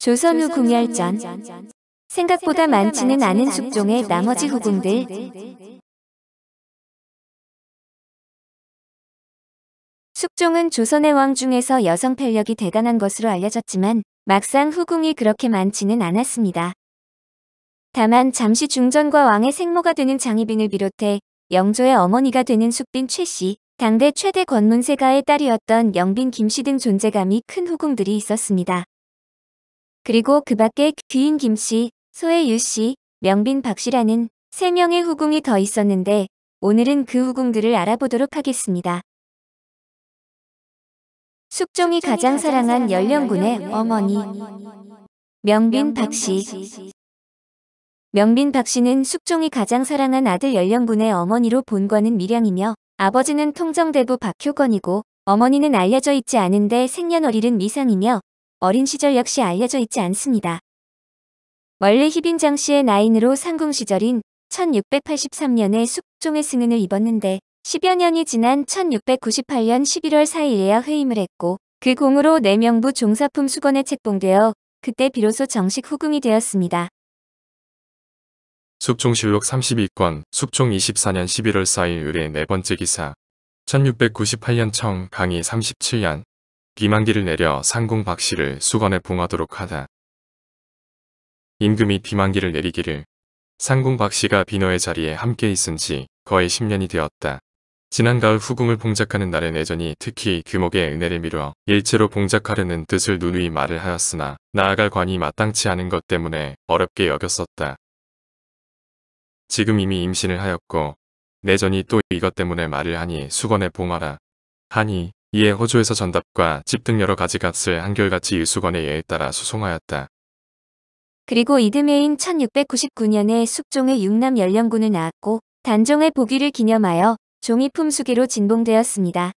조선후 궁열전 생각보다 많지는 않은 숙종의 나머지 후궁들 숙종은 조선의 왕 중에서 여성 편력이 대단한 것으로 알려졌지만 막상 후궁이 그렇게 많지는 않았습니다. 다만 잠시 중전과 왕의 생모가 되는 장희빈을 비롯해 영조의 어머니가 되는 숙빈 최씨, 당대 최대 권문세가의 딸이었던 영빈 김씨 등 존재감이 큰 후궁들이 있었습니다. 그리고 그 밖에 귀인 김씨, 소혜 유씨, 명빈 박씨라는 3명의 후궁이 더 있었는데 오늘은 그 후궁들을 알아보도록 하겠습니다. 숙종이 가장 사랑한 연령군의 어머니 명빈 박씨 명빈 박씨는 숙종이 가장 사랑한 아들 연령군의 어머니로 본관은 밀양이며 아버지는 통정대부 박효건이고 어머니는 알려져 있지 않은데 생년월일은 미상이며 어린 시절 역시 알려져 있지 않습니다. 원래 희빙장 씨의 나인으로 상궁 시절인 1683년에 숙종의 승은을 입었는데 10여 년이 지난 1698년 11월 4일에야 회임을 했고 그 공으로 내명부 네 종사품 수건에 책봉되어 그때 비로소 정식 후궁이 되었습니다. 숙종실록 32권 숙종 24년 11월 4일 의뢰 네 번째 기사 1698년 청 강의 37년 비만기를 내려 상궁 박씨를 수건에 봉하도록 하다. 임금이 비만기를 내리기를 상궁 박씨가 비너의 자리에 함께 있은 지 거의 10년이 되었다. 지난 가을 후궁을 봉작하는 날에 내전이 특히 규목의 은혜를 미뤄 일체로 봉작하려는 뜻을 누누이 말을 하였으나 나아갈 관이 마땅치 않은 것 때문에 어렵게 여겼었다. 지금 이미 임신을 하였고 내전이 또 이것 때문에 말을 하니 수건에 봉하라. 하니 이에 호주에서 전답과 집 등 여러 가지 값을 한결같이 일수건의 예에 따라 소송하였다 그리고 이듬해인 1699년에 숙종의 육남 연령군을 낳았고 단종의 복위를 기념하여 종이품수기로 진봉되었습니다.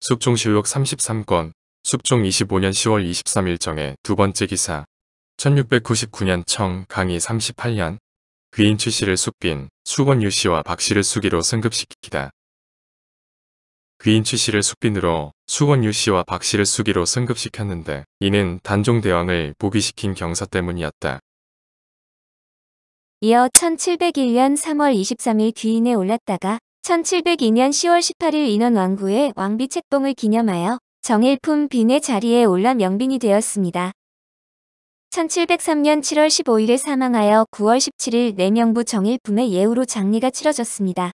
숙종실록 33권 숙종 25년 10월 23일정의 두 번째 기사 1699년 청 강의 38년 귀인 출씨를 숙빈 수권 유씨와 박씨를 수기로 승급시키다. 귀인치 씨를 숙빈으로 수건유 씨와 박 씨를 수기로 승급시켰는데 이는 단종대왕을 복위시킨 경사 때문이었다. 이어 1701년 3월 23일 귀인에 올랐다가 1702년 10월 18일 인원 왕구의 왕비 책봉을 기념하여 정일품 빈의 자리에 올라 명빈이 되었습니다. 1703년 7월 15일에 사망하여 9월 17일 내명부 정일품의 예우로 장례가 치러졌습니다.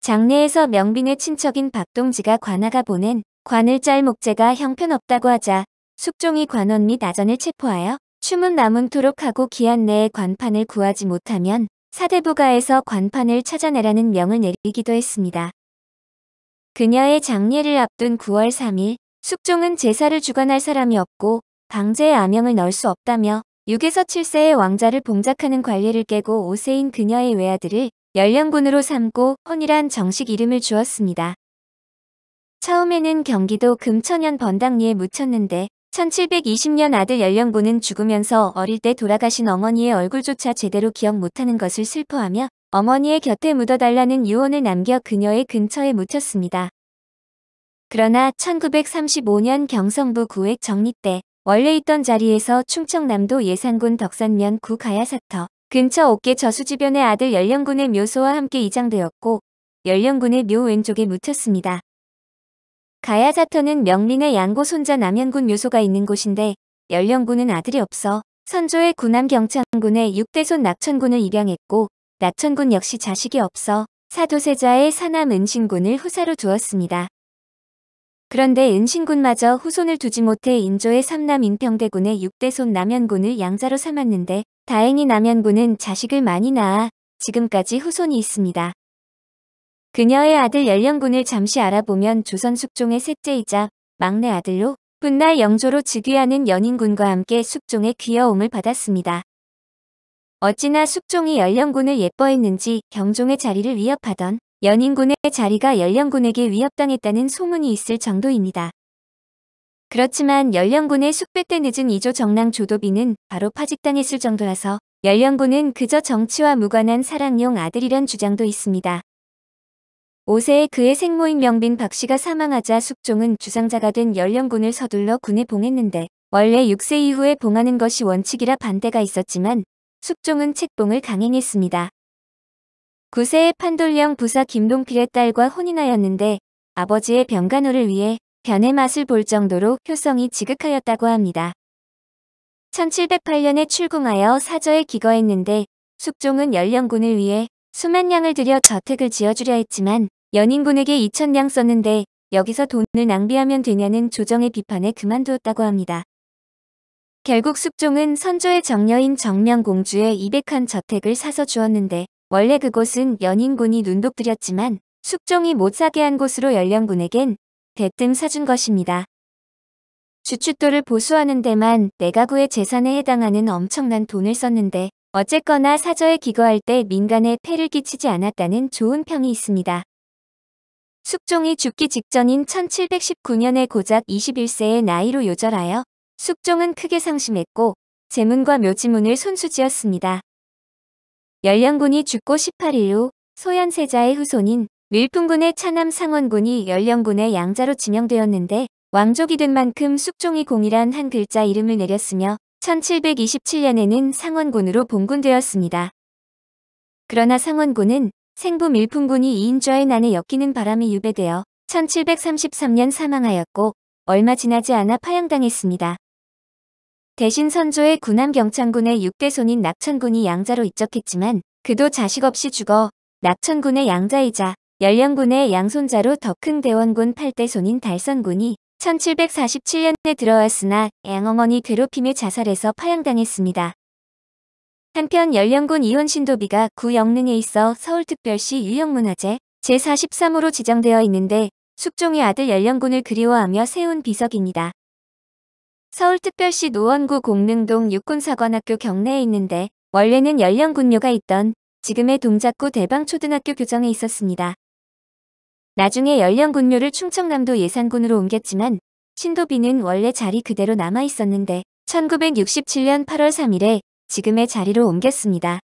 장례에서 명빈의 친척인 박동지가 관아가 보낸 관을 짤 목재가 형편없다고 하자 숙종이 관원 및 아전을 체포하여 춤은 남은토록 하고 기한 내에 관판을 구하지 못하면 사대부가에서 관판을 찾아내라는 명을 내리기도 했습니다. 그녀의 장례를 앞둔 9월 3일 숙종은 제사를 주관할 사람이 없고 방제에 암명을 넣을 수 없다며 6에서 7세의 왕자를 봉작하는 관례를 깨고 5세인 그녀의 외아들을 연령군으로 삼고 혼이란 정식 이름을 주었습니다. 처음에는 경기도 금천현 번당리에 묻혔는데 1720년 아들 연령군은 죽으면서 어릴 때 돌아가신 어머니의 얼굴조차 제대로 기억 못하는 것을 슬퍼하며 어머니의 곁에 묻어달라는 유언을 남겨 그녀의 근처에 묻혔습니다. 그러나 1935년 경성부 구획 정리 때 원래 있던 자리에서 충청남도 예산군 덕산면 구 가야사터 근처 옥계 저수 지변의 아들 연령군의 묘소와 함께 이장되었고 연령군의 묘 왼쪽에 묻혔습니다. 가야사터는 명린의 양고 손자 남현군 묘소가 있는 곳인데 연령군은 아들이 없어 선조의 군남 경창군의 6대손 낙천군을 입양했고 낙천군 역시 자식이 없어 사도세자의 사남 은신군을 후사로 두었습니다. 그런데 은신군마저 후손을 두지 못해 인조의 삼남 인평대군의 6대손 남현군을 양자로 삼았는데 다행히 남현군은 자식을 많이 낳아 지금까지 후손이 있습니다. 그녀의 아들 연령군을 잠시 알아보면 조선 숙종의 셋째이자 막내 아들로 분날 영조로 즉위하는 연인군과 함께 숙종의 귀여움을 받았습니다. 어찌나 숙종이 연령군을 예뻐했는지 경종의 자리를 위협하던 연인군의 자리가 연령군에게 위협당했다는 소문이 있을 정도입니다. 그렇지만 연령군의 숙백때 늦은 이조 정랑 조도비는 바로 파직당했을 정도라서 연령군은 그저 정치와 무관한 사랑용 아들이란 주장도 있습니다. 5세에 그의 생모인 명빈 박씨가 사망하자 숙종은 주상자가 된 연령군을 서둘러 군에 봉했는데 원래 6세 이후에 봉하는 것이 원칙이라 반대가 있었지만 숙종은 책봉을 강행했습니다. 9세의 판돌령 부사 김동필의 딸과 혼인하였는데 아버지의 병간호를 위해 변의 맛을 볼 정도로 효성이 지극하였다고 합니다. 1708년에 출궁하여 사저에 기거했는데 숙종은 연령군을 위해 수만 냥을 들여 저택을 지어주려 했지만 연인군에게 2천 냥 썼는데 여기서 돈을 낭비하면 되냐는 조정의 비판에 그만두었다고 합니다. 결국 숙종은 선조의 정녀인 정명공주의 200한 저택을 사서 주었는데 원래 그곳은 연인군이 눈독들였지만 숙종이 못 사게 한 곳으로 연령군에겐 대뜸 사준 것입니다. 주춧돌을 보수하는 데만 내가구의 재산에 해당하는 엄청난 돈을 썼는데 어쨌거나 사저에 기거할 때 민간에 폐를 끼치지 않았다는 좋은 평이 있습니다. 숙종이 죽기 직전인 1719년에 고작 21세의 나이로 요절하여 숙종은 크게 상심했고 재문과 묘지문을 손수지었습니다. 열령군이 죽고 18일 후소현세자의 후손인 밀풍군의 차남 상원군이 열령군의 양자로 지명되었는데 왕족이 된 만큼 숙종이 공이란 한 글자 이름을 내렸으며 1727년에는 상원군으로 봉군되었습니다. 그러나 상원군은 생부 밀풍군이 이인좌의 난에 엮이는 바람이 유배되어 1733년 사망하였고 얼마 지나지 않아 파양당했습니다. 대신 선조의 군함경창군의 6대손인 낙천군이 양자로 이적했지만 그도 자식 없이 죽어 낙천군의 양자이자 연령군의 양손자로 더 큰 대원군 8대손인 달선군이 1747년에 들어왔으나 양어머니 괴롭힘에 자살해서 파양당했습니다. 한편 연령군 이혼신도비가 구영릉에 있어 서울특별시 유형문화재 제43호로 지정되어 있는데 숙종의 아들 연령군을 그리워하며 세운 비석입니다. 서울특별시 노원구 공릉동 육군사관학교 경내에 있는데 원래는 연령군료가 있던 지금의 동작구 대방초등학교 교정에 있었습니다. 나중에 연령군료를 충청남도 예산군으로 옮겼지만 신도비는 원래 자리 그대로 남아 있었는데 1967년 8월 3일에 지금의 자리로 옮겼습니다.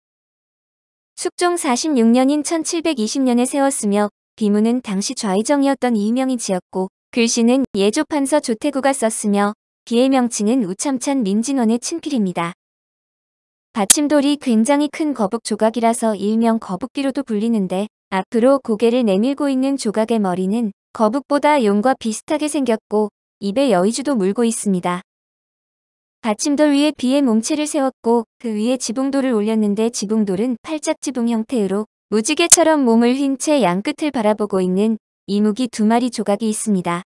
숙종 46년인 1720년에 세웠으며 비문은 당시 좌의정이었던 이명이 지었고 글씨는 예조판서 조태구가 썼으며 비의 명칭은 우참찬 민진원의 친필입니다. 받침돌이 굉장히 큰 거북 조각이라서 일명 거북기로도 불리는데 앞으로 고개를 내밀고 있는 조각의 머리는 거북보다 용과 비슷하게 생겼고 입에 여의주도 물고 있습니다. 받침돌 위에 비의 몸체를 세웠고 그 위에 지붕돌을 올렸는데 지붕돌은 팔짝지붕 형태로 무지개처럼 몸을 휜 채 양끝을 바라보고 있는 이무기 두 마리 조각이 있습니다.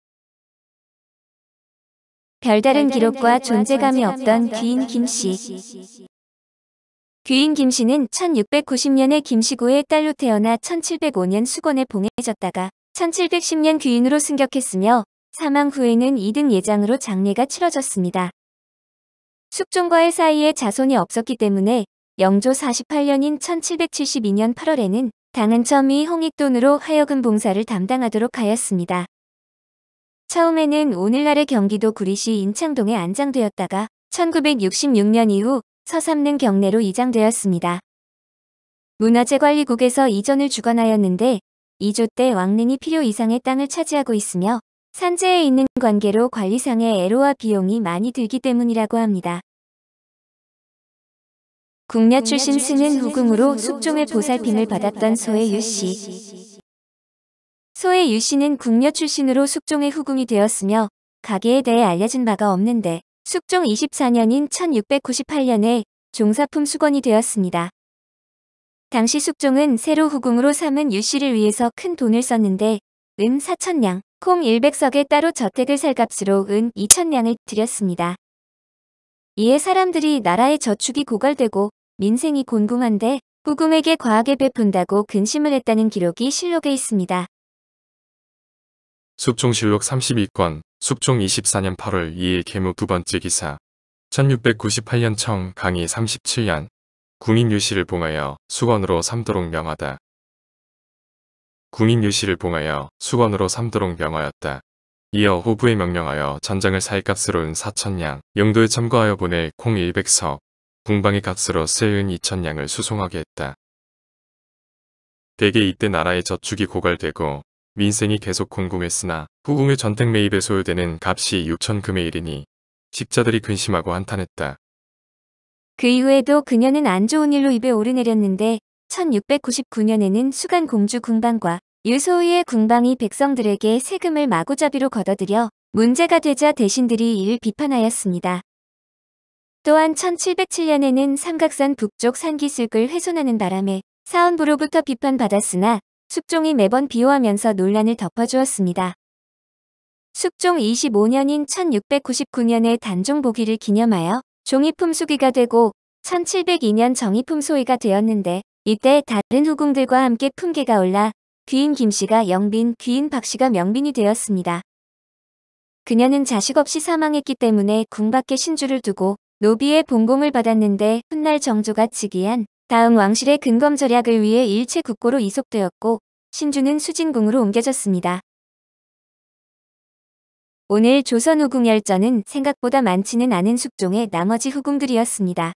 별다른 기록과 존재감이 없던 귀인 김씨. 귀인 김씨는 1690년에 김씨고의 딸로 태어나 1705년 수건에 봉해졌다가 1710년 귀인으로 승격했으며 사망 후에는 2등 예장으로 장례가 치러졌습니다. 숙종과의 사이에 자손이 없었기 때문에 영조 48년인 1772년 8월에는 당은 처음이 홍익돈으로 하여금 봉사를 담당하도록 하였습니다. 처음에는 오늘날의 경기도 구리시 인창동에 안장되었다가 1966년 이후 서삼릉 경내로 이장되었습니다. 문화재관리국에서 이전을 주관하였는데 2조 때 왕릉이 필요 이상의 땅을 차지하고 있으며 산재에 있는 관계로 관리상의 애로와 비용이 많이 들기 때문이라고 합니다. 국내 출신 스는 후궁으로 숙종의 보살핌을 받았던 소의 유씨. 소의 유씨는 궁녀 출신으로 숙종의 후궁이 되었으며 가계에 대해 알려진 바가 없는데 숙종 24년인 1698년에 종사품 수건이 되었습니다. 당시 숙종은 새로 후궁으로 삼은 유씨를 위해서 큰 돈을 썼는데 은4천냥콩 100석에 따로 저택을 살 값으로 은2천냥을 드렸습니다. 이에 사람들이 나라의 저축이 고갈되고 민생이 곤궁한데 후궁에게 과하게 베푼다고 근심을 했다는 기록이 실록에 있습니다. 숙종실록 32권, 숙종 24년 8월 2일 개무두 번째 기사 1698년 청 강의 37년 궁인유시를 봉하여 수건으로 삼도록 명하다. 궁인유시를 봉하여 수건으로 삼도록 명하였다. 이어 호부에 명령하여 전장을 살값으로 은 4천량, 영도에 참고하여 보내 콩 100석, 궁방의 값으로 세은 2천량을 수송하게 했다. 대개 이때 나라의 저축이 고갈되고 민생이 계속 궁금했으나 후궁의 전택 매입에 소요되는 값이 6천금의 일이니 식자들이 근심하고 한탄했다. 그 이후에도 그녀는 안 좋은 일로 입에 오르내렸는데 1699년에는 수간 공주 궁방과 유소희의 궁방이 백성들에게 세금을 마구잡이로 걷어들여 문제가 되자 대신들이 이를 비판하였습니다. 또한 1707년에는 삼각산 북쪽 산기슭을 훼손하는 바람에 사원부로부터 비판받았으나 숙종이 매번 비호하면서 논란을 덮어주었습니다. 숙종 25년인 1699년에 단종 보기를 기념하여 종이품 수기가 되고 1702년 정이품 소위가 되었는데 이때 다른 후궁들과 함께 품계가 올라 귀인 김씨가 영빈, 귀인 박씨가 명빈이 되었습니다. 그녀는 자식 없이 사망했기 때문에 궁 밖에 신주를 두고 노비의 봉공을 받았는데 훗날 정조가 즉위한 다음 왕실의 근검 절약을 위해 일체 국고로 이속되었고 신주는 수진궁으로 옮겨졌습니다. 오늘 조선 후궁 열전은 생각보다 많지는 않은 숙종의 나머지 후궁들이었습니다.